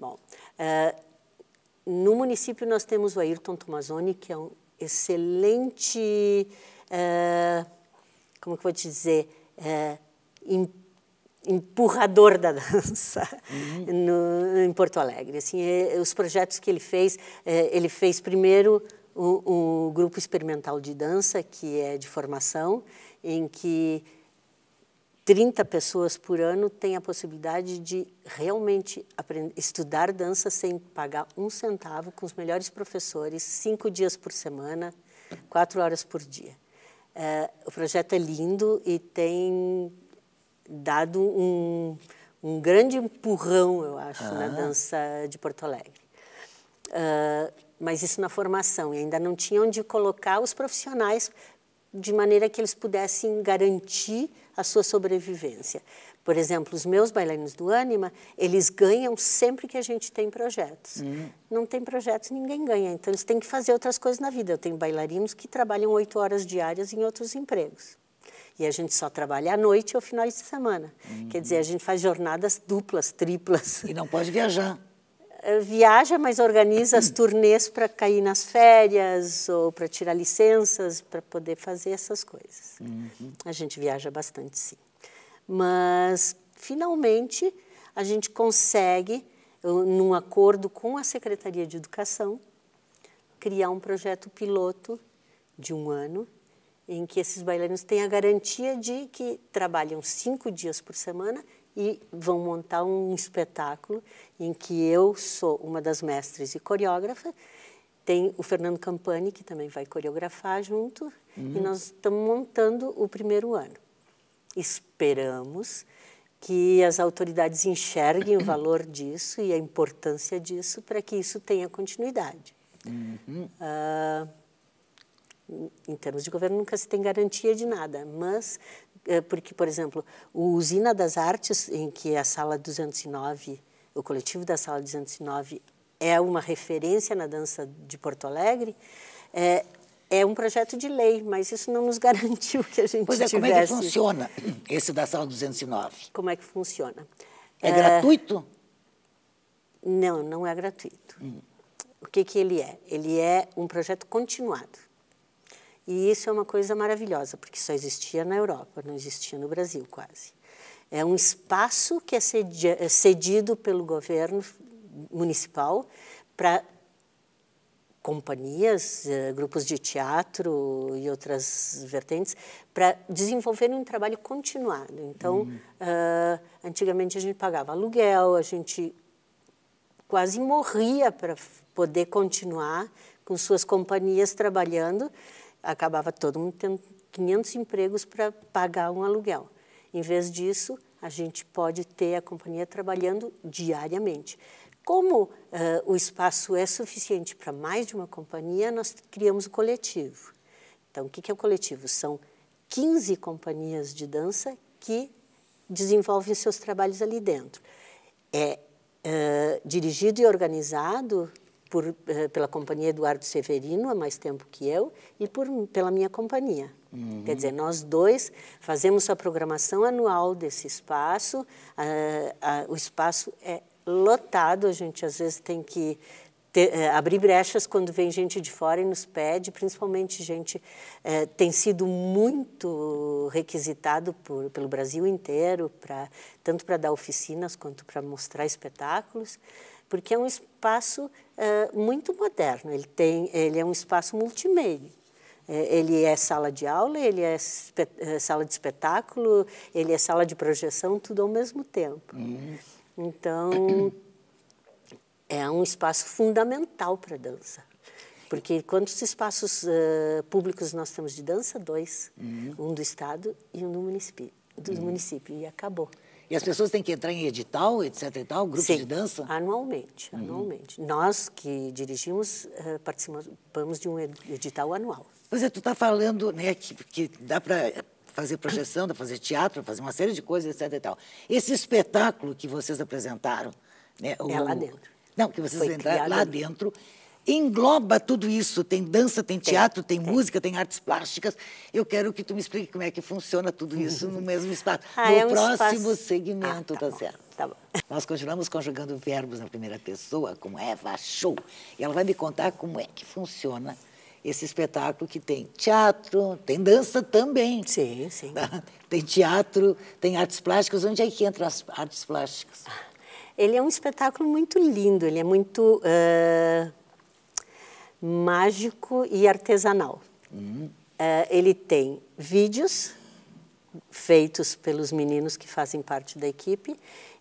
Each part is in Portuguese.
Bom, uh, no município nós temos o Ayrton Tomazoni, que é um excelente, uh, como que eu vou te dizer, uh, empurrador da dança uhum. no, em Porto Alegre. Assim, os projetos que ele fez, ele fez primeiro o, o grupo experimental de dança, que é de formação, em que 30 pessoas por ano têm a possibilidade de realmente aprender, estudar dança sem pagar um centavo, com os melhores professores, cinco dias por semana, quatro horas por dia. É, o projeto é lindo e tem dado um, um grande empurrão, eu acho, ah. na dança de Porto Alegre. É, mas isso na formação, e ainda não tinha onde colocar os profissionais de maneira que eles pudessem garantir a sua sobrevivência. Por exemplo, os meus bailarinos do Anima, eles ganham sempre que a gente tem projetos. Uhum. Não tem projetos, ninguém ganha. Então, eles têm que fazer outras coisas na vida. Eu tenho bailarinos que trabalham oito horas diárias em outros empregos. E a gente só trabalha à noite ou finais de semana. Uhum. Quer dizer, a gente faz jornadas duplas, triplas. E não pode viajar. Eh, viaja, mas organiza as turnês para cair nas férias ou para tirar licenças, para poder fazer essas coisas. Uhum. A gente viaja bastante, sim. Mas, finalmente, a gente consegue, num acordo com a Secretaria de Educação, criar um projeto piloto de um ano em que esses bailarinos têm a garantia de que trabalham cinco dias por semana e vão montar um espetáculo em que eu sou uma das mestres e coreógrafa. Tem o Fernando Campani, que também vai coreografar junto, uhum. e nós estamos montando o primeiro ano. Esperamos que as autoridades enxerguem o valor disso e a importância disso para que isso tenha continuidade. Uhum. Uh, em termos de governo, nunca se tem garantia de nada, mas eh, porque, por exemplo, o Usina das Artes, em que a Sala 209, o coletivo da Sala 209 é uma referência na dança de Porto Alegre, é, é um projeto de lei, mas isso não nos garantiu que a gente pois é, tivesse... Pois como é que funciona esse da Sala 209? Como é que funciona? É, é... gratuito? Eh, não, não é gratuito. Hum. O que, que ele é? Ele é um projeto continuado. E isso é uma coisa maravilhosa, porque só existia na Europa, não existia no Brasil quase. É um espaço que é, é cedido pelo governo municipal para companhias, eh, grupos de teatro e outras vertentes, para desenvolverem um trabalho continuado. Então, hum. uh, antigamente a gente pagava aluguel, a gente quase morria para poder continuar com suas companhias trabalhando acabava todo mundo tendo 500 empregos para pagar um aluguel. Em vez disso, a gente pode ter a companhia trabalhando diariamente. Como uh, o espaço é suficiente para mais de uma companhia, nós criamos o coletivo. Então, o que é o coletivo? São 15 companhias de dança que desenvolvem seus trabalhos ali dentro. É uh, dirigido e organizado por, eh, pela companhia Eduardo Severino, há mais tempo que eu, e por, pela minha companhia. Uhum. Quer dizer, nós dois fazemos a programação anual desse espaço. A, ah, a, ah, o espaço é lotado, a gente às vezes tem que ter, eh, abrir brechas quando vem gente de fora e nos pede, principalmente gente é, tem sido muito requisitado por, pelo Brasil inteiro, pra, tanto para dar oficinas quanto para mostrar espetáculos porque é um espaço uh, muito moderno. Ele, tem, ele é um espaço multimeio. É, ele é sala de aula, ele é, é sala de espetáculo, ele é sala de projeção, tudo ao mesmo tempo. Hum. Então, é um espaço fundamental para a dança. Porque quantos espaços uh, públicos nós temos de dança? Dois. Hum. Um do Estado e um do município. Do hum. município e acabou. E as pessoas têm que entrar em edital, etc e tal, grupos Sim, de dança? anualmente, uhum. anualmente. Nós que dirigimos, eh, participamos de um edital anual. Pois é, tu está falando né, que, que dá para fazer projeção, dá para fazer teatro, fazer uma série de coisas, etc e tal. Esse espetáculo que vocês apresentaram... Né, o, é lá dentro. Não, que vocês entraram lá dentro. dentro engloba tudo isso. Tem dança, tem teatro, tem, tem, tem, música, tem artes plásticas. Eu quero que tu me explique como é que funciona tudo isso no mesmo espaço. Ah, é no é um próximo espaço... segmento, ah, tá, tá certo? Tá bom. Nós continuamos conjugando verbos na primeira pessoa com Eva Show. E ela vai me contar como é que funciona esse espetáculo que tem teatro, tem dança também. Sim, sim. Tem teatro, tem artes plásticas. Onde é que entra as artes plásticas? Ah, ele é um espetáculo muito lindo, ele é muito... Uh mágico e artesanal. Uhum. Uh, ele tem vídeos feitos pelos meninos que fazem parte da equipe.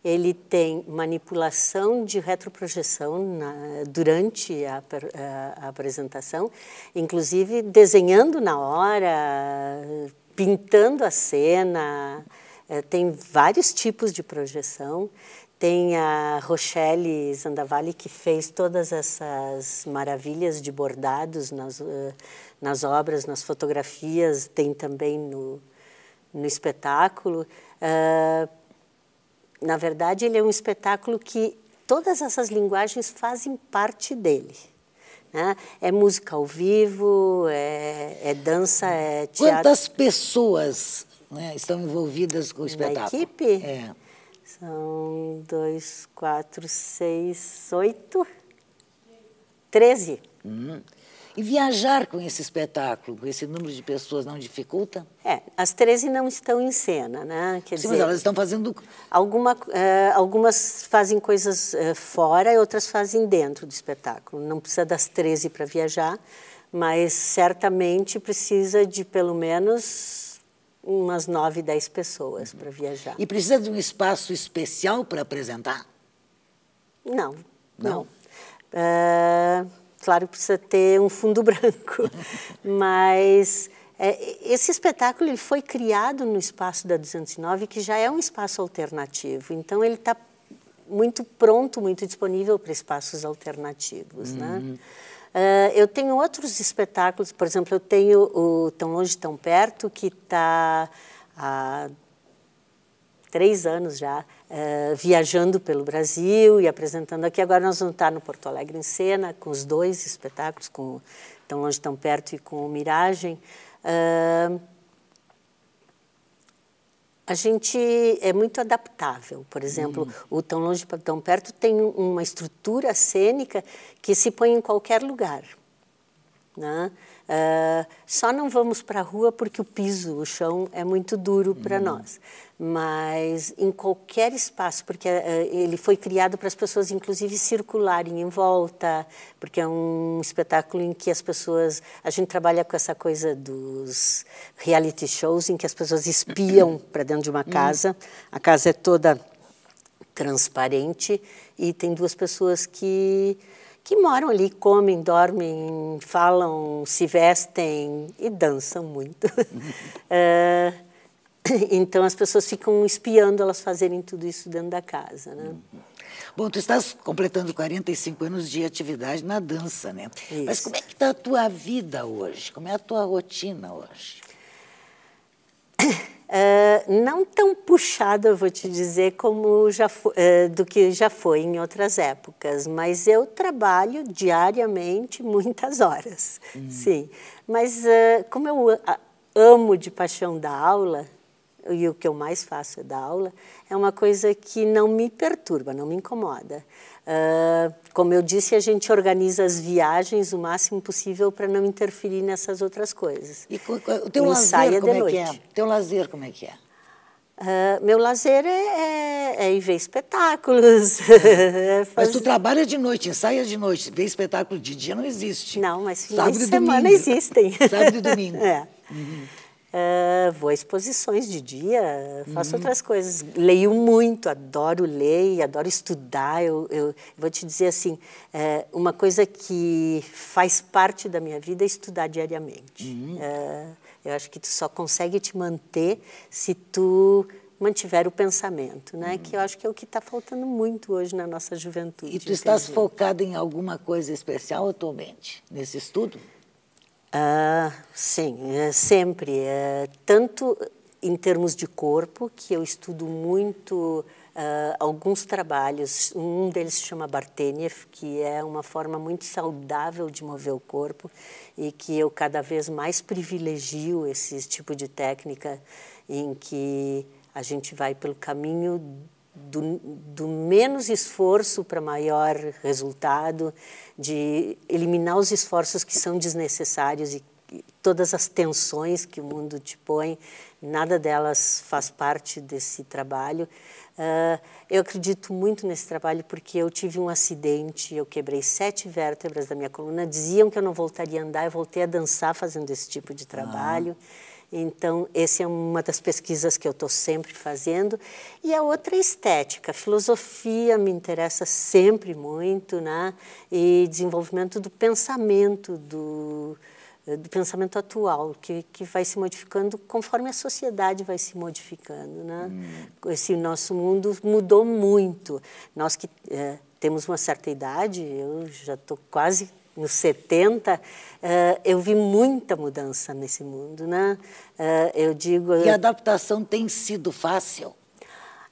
Ele tem manipulação de retroprojeção na, durante a, a, é, a, apresentação, inclusive desenhando na hora, pintando a cena. É, tem vários tipos de projeção. Tem a Rochelle Zandavalli, que fez todas essas maravilhas de bordados nas, eh, nas obras, nas fotografias, tem também no, no espetáculo. Uh, na verdade, ele é um espetáculo que todas essas linguagens fazem parte dele. Né? É música ao vivo, é, é dança, é teatro. Quantas pessoas né, estão envolvidas com o espetáculo? Na equipe? É. São dois, quatro, seis, oito, treze. Hum. E viajar com esse espetáculo, com esse número de pessoas, não dificulta? É, as 13 não estão em cena, né? Quer Sim, dizer, mas elas estão fazendo... Alguma, eh, algumas fazem coisas eh, fora e outras fazem dentro do espetáculo. Não precisa das 13 para viajar, mas certamente precisa de pelo menos umas 9, 10 pessoas para viajar. E precisa de um espaço especial para apresentar? Não, não. não. Uh, claro, precisa ter um fundo branco, mas é, esse espetáculo ele foi criado no espaço da 209, que já é um espaço alternativo. Então, ele está muito pronto, muito disponível para espaços alternativos. Né? Uhum. Né? Uh, eu tenho outros espetáculos, por exemplo, eu tenho o Tão Longe, Tão Perto, que está há três anos já, uh, viajando pelo Brasil e apresentando aqui. Agora nós vamos estar no Porto Alegre em cena, com os dois espetáculos, com Tão Longe, Tão Perto e com Miragem. Uh, a gente é muito adaptável. Por exemplo, hum. o Tão Longe para Tão Perto tem uma estrutura cênica que se põe em qualquer lugar. Né? Uh, só não vamos para a rua porque o piso, o chão é muito duro para uhum. nós. Mas em qualquer espaço, porque uh, ele foi criado para as pessoas, inclusive, circularem em volta, porque é um espetáculo em que as pessoas. A gente trabalha com essa coisa dos reality shows, em que as pessoas espiam para dentro de uma hum. casa. Uhum. A casa é toda transparente e tem duas pessoas que que moram ali, comem, dormem, falam, se vestem e dançam muito. Eh, então as pessoas ficam espiando elas fazerem tudo isso dentro da casa, né? Uhum. Bom, tu estás completando 45 anos de atividade na dança, né? Isso. Mas como é que está a tua vida hoje? Como é a tua rotina hoje? Uh, não tão puxada, vou te dizer, como já foi, uh, ah, do que já foi em outras épocas, mas eu trabalho diariamente muitas horas, uhum. sim. Mas uh, como eu amo de paixão da aula, e o que eu mais faço é dar aula, é uma coisa que não me perturba, não me incomoda. Uh, como eu disse, a gente organiza as viagens o máximo possível para não interferir nessas outras coisas. E é é? o teu lazer como é que é? O teu lazer como é que é? Uh, meu lazer é, é, é ver espetáculos. Mas tu trabalha de noite, ensaia de noite, ver espetáculo de dia não existe. Não, mas fim de semana domingo. existem. Sábado e domingo. É. Uhum. Uh, vou a exposições de dia, faço uhum. outras coisas. Leio muito, adoro ler, adoro estudar. Eu, eu vou te dizer assim, é, uma coisa que faz parte da minha vida é estudar diariamente. Uh, eu acho que tu só consegue te manter se tu mantiver o pensamento, né? Uhum. Que eu acho que é o que está faltando muito hoje na nossa juventude. E tu estás focada em alguma coisa especial atualmente nesse estudo? Ah, sim, é sempre. É tanto em termos de corpo, que eu estudo muito uh, alguns trabalhos. Um deles se chama Barteniev, que é uma forma muito saudável de mover o corpo e que eu cada vez mais privilegio esse tipo de técnica em que a gente vai pelo caminho do, do menos esforço para maior resultado, de eliminar os esforços que são desnecessários e todas as tensões que o mundo te põe, nada delas faz parte desse trabalho. Uh, eu acredito muito nesse trabalho porque eu tive um acidente, eu quebrei sete vértebras da minha coluna, diziam que eu não voltaria a andar, eu voltei a dançar fazendo esse tipo de ah. trabalho. Ah. Então, essa é uma das pesquisas que eu estou sempre fazendo. E a outra é estética. Filosofia me interessa sempre muito, né? E desenvolvimento do pensamento, do, do pensamento atual, que, que vai se modificando conforme a sociedade vai se modificando, né? Hum. Esse nosso mundo mudou muito. Nós que é, temos uma certa idade, eu já estou quase nos 70, Uh, eh, eu vi muita mudança nesse mundo, né? Uh, eu digo. E a adaptação tem sido fácil?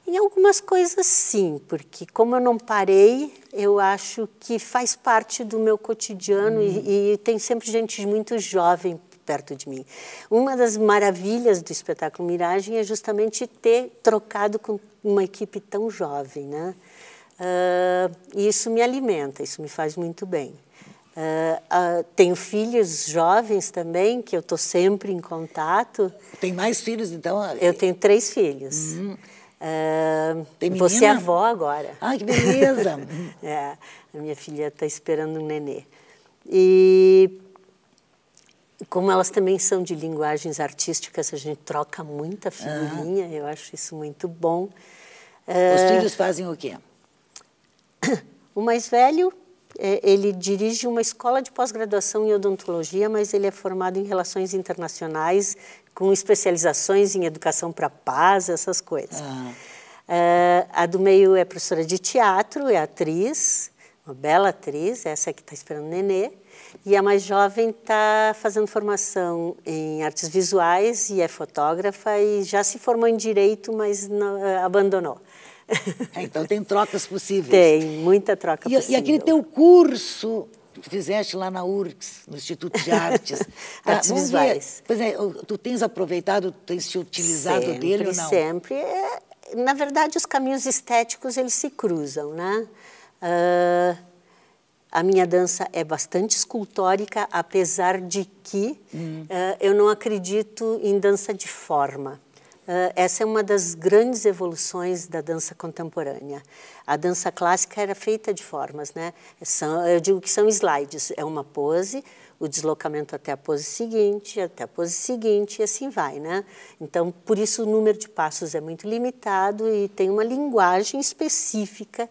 Em algumas coisas sim, porque como eu não parei, eu acho que faz parte do meu cotidiano hum. e, uhum. e tem sempre gente muito jovem perto de mim. Uma das maravilhas do espetáculo Miragem é justamente ter trocado com uma equipe tão jovem, né? Uh, isso me alimenta, isso me faz muito bem. Uh, uh, tenho filhos jovens também, que eu estou sempre em contato. Tem mais filhos, então? Eu tenho três filhos. Uhum. Uh, Tem você é avó agora. Ai, que beleza! é, a minha filha está esperando um nenê. E como elas também são de linguagens artísticas, a gente troca muita figurinha, uhum. eu acho isso muito bom. Os filhos fazem o quê? O mais velho é, ele dirige uma escola de pós-graduação em odontologia, mas ele é formado em relações internacionais, com especializações em educação para paz, essas coisas. Uhum. a do meio é professora de teatro, é atriz, uma bela atriz, essa que está esperando o nenê. E a mais jovem está fazendo formação em artes visuais e é fotógrafa e já se formou em direito, mas não, é, abandonou. É, então tem trocas possíveis. Tem, muita troca e, possível. E aquele teu curso que fizeste lá na URCS, no Instituto de Artes. tá, Artes Visuais. Pois é, tu tens aproveitado, tens te utilizado sempre, dele ou não? Sempre, é, Na verdade, os caminhos estéticos, eles se cruzam, né? Uh, a minha dança é bastante escultórica, apesar de que hum. uh, eu não acredito em dança de forma. Ah, essa é uma das grandes evoluções da dança contemporânea. A dança clássica era feita de formas, né? São, eu digo que são slides, é uma pose, o deslocamento até a pose seguinte, até a pose seguinte e assim vai, né? Então, por isso o número de passos é muito limitado e tem uma linguagem específica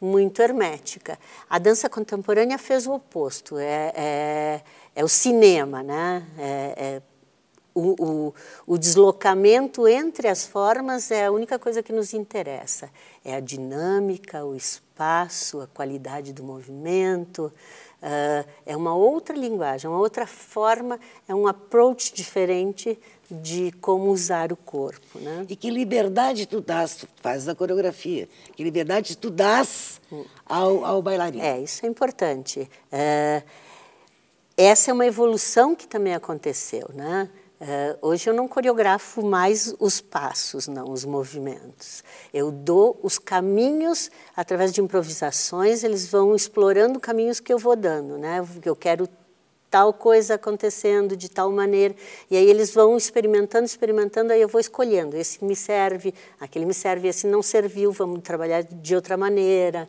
muito hermética. A dança contemporânea fez o oposto, é, é, é o cinema, né? É, é o, o, o, deslocamento entre as formas é a única coisa que nos interessa. É a dinâmica, o espaço, a qualidade do movimento. Uh, é uma outra linguagem, é uma outra forma, é um approach diferente de como usar o corpo. Né? E que liberdade tu dás, tu fazes a coreografia, que liberdade tu dás ao, ao bailarino. É, isso é importante. Uh, essa é uma evolução que também aconteceu, né? Uh, hoje eu não coreografo mais os passos, não os movimentos. Eu dou os caminhos através de improvisações, eles vão explorando caminhos que eu vou dando, né? Eu quero tal coisa acontecendo de tal maneira, e aí eles vão experimentando, experimentando, aí eu vou escolhendo, esse me serve, aquele me serve, esse não serviu, vamos trabalhar de outra maneira.